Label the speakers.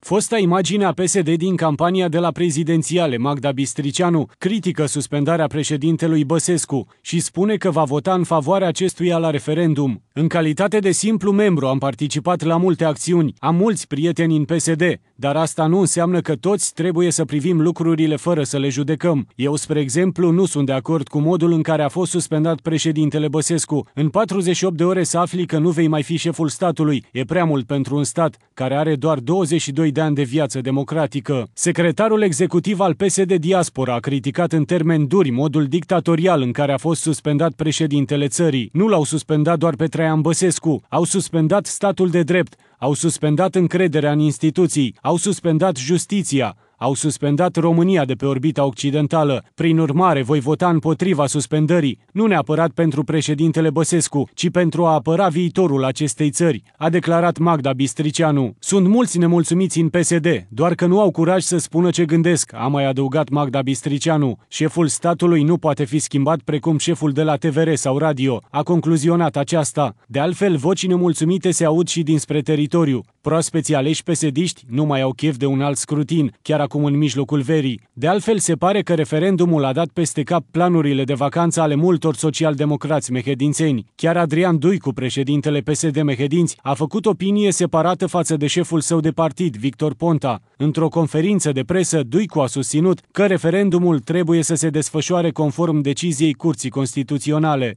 Speaker 1: Fosta imagine a PSD din campania de la prezidențiale, Magda Bistricianu, critică suspendarea președintelui Băsescu și spune că va vota în favoarea acestuia la referendum. În calitate de simplu membru am participat la multe acțiuni, am mulți prieteni în PSD, dar asta nu înseamnă că toți trebuie să privim lucrurile fără să le judecăm. Eu, spre exemplu, nu sunt de acord cu modul în care a fost suspendat președintele Băsescu. În 48 de ore să afli că nu vei mai fi șeful statului. E prea mult pentru un stat care are doar 22 22 de ani de viață democratică. Secretarul executiv al PSD Diaspora a criticat în termeni duri modul dictatorial în care a fost suspendat președintele țării. Nu l-au suspendat doar pe Traian Băsescu, au suspendat statul de drept, au suspendat încrederea în instituții, au suspendat justiția, au suspendat România de pe orbita occidentală. Prin urmare, voi vota împotriva suspendării, nu neapărat pentru președintele Băsescu, ci pentru a apăra viitorul acestei țări, a declarat Magda Bistricianu. Sunt mulți nemulțumiți în PSD, doar că nu au curaj să spună ce gândesc, a mai adăugat Magda Bistricianu. Șeful statului nu poate fi schimbat precum șeful de la TVR sau radio, a concluzionat aceasta. De altfel, voci nemulțumite se aud și dinspre teritoriu. Proaspeții aleși psd nu mai au chef de un alt scrutin, chiar acum în mijlocul verii. De altfel, se pare că referendumul a dat peste cap planurile de vacanță ale multor socialdemocrați mehedințeni. Chiar Adrian Duicu, președintele PSD Mehedinți, a făcut opinie separată față de șeful său de partid, Victor Ponta. Într-o conferință de presă, Duicu a susținut că referendumul trebuie să se desfășoare conform deciziei Curții Constituționale.